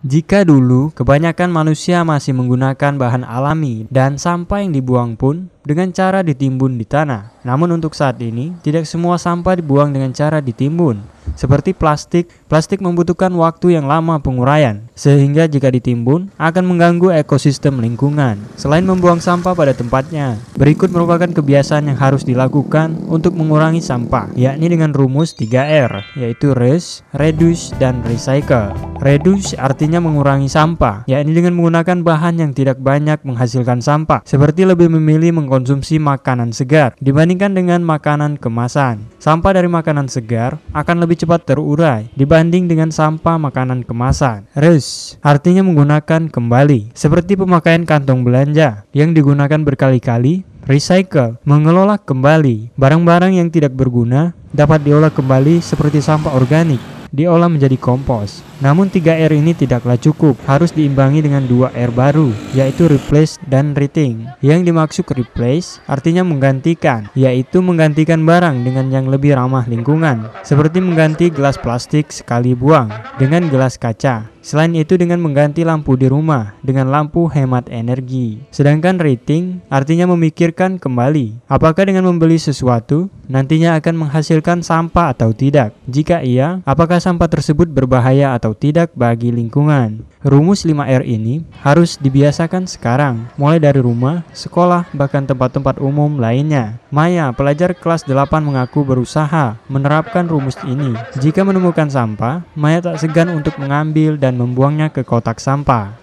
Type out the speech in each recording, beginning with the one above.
Jika dulu kebanyakan manusia masih menggunakan bahan alami dan sampah yang dibuang pun dengan cara ditimbun di tanah. Namun untuk saat ini, tidak semua sampah dibuang dengan cara ditimbun. Seperti plastik, plastik membutuhkan waktu yang lama penguraian sehingga jika ditimbun akan mengganggu ekosistem lingkungan. Selain membuang sampah pada tempatnya, berikut merupakan kebiasaan yang harus dilakukan untuk mengurangi sampah, yakni dengan rumus 3R, yaitu Reuse, Reduce, dan Recycle. Reduce artinya mengurangi sampah, yakni dengan menggunakan bahan yang tidak banyak menghasilkan sampah, seperti lebih memilih mengkonsumsi makanan segar dibandingkan dengan makanan kemasan. Sampah dari makanan segar akan lebih cepat terurai dibanding dengan sampah makanan kemasan. reduce artinya menggunakan kembali, seperti pemakaian kantong belanja yang digunakan berkali-kali, recycle, mengelola kembali barang-barang yang tidak berguna dapat diolah kembali seperti sampah organik, diolah menjadi kompos, namun 3R ini tidaklah cukup, harus diimbangi dengan 2R baru, yaitu replace dan rating. Yang dimaksud replace artinya menggantikan, yaitu menggantikan barang dengan yang lebih ramah lingkungan, seperti mengganti gelas plastik sekali buang dengan gelas kaca. Selain itu dengan mengganti lampu di rumah dengan lampu hemat energi. Sedangkan rating artinya memikirkan kembali apakah dengan membeli sesuatu nantinya akan menghasilkan sampah atau tidak. Jika iya, apakah sampah tersebut berbahaya atau atau tidak bagi lingkungan. Rumus 5R ini harus dibiasakan sekarang, mulai dari rumah, sekolah, bahkan tempat-tempat umum lainnya. Maya, pelajar kelas 8 mengaku berusaha menerapkan rumus ini. Jika menemukan sampah, Maya tak segan untuk mengambil dan membuangnya ke kotak sampah.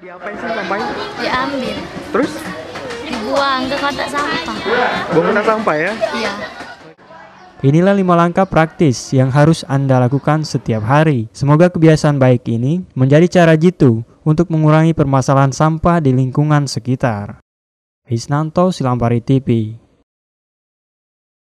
Diapain sih sampahnya? Diambil. Terus? Dibuang ke kotak sampah. Buang kotak sampah ya? Iya. Inilah lima langkah praktis yang harus Anda lakukan setiap hari. Semoga kebiasaan baik ini menjadi cara jitu untuk mengurangi permasalahan sampah di lingkungan sekitar. Hisnanto Silampari TV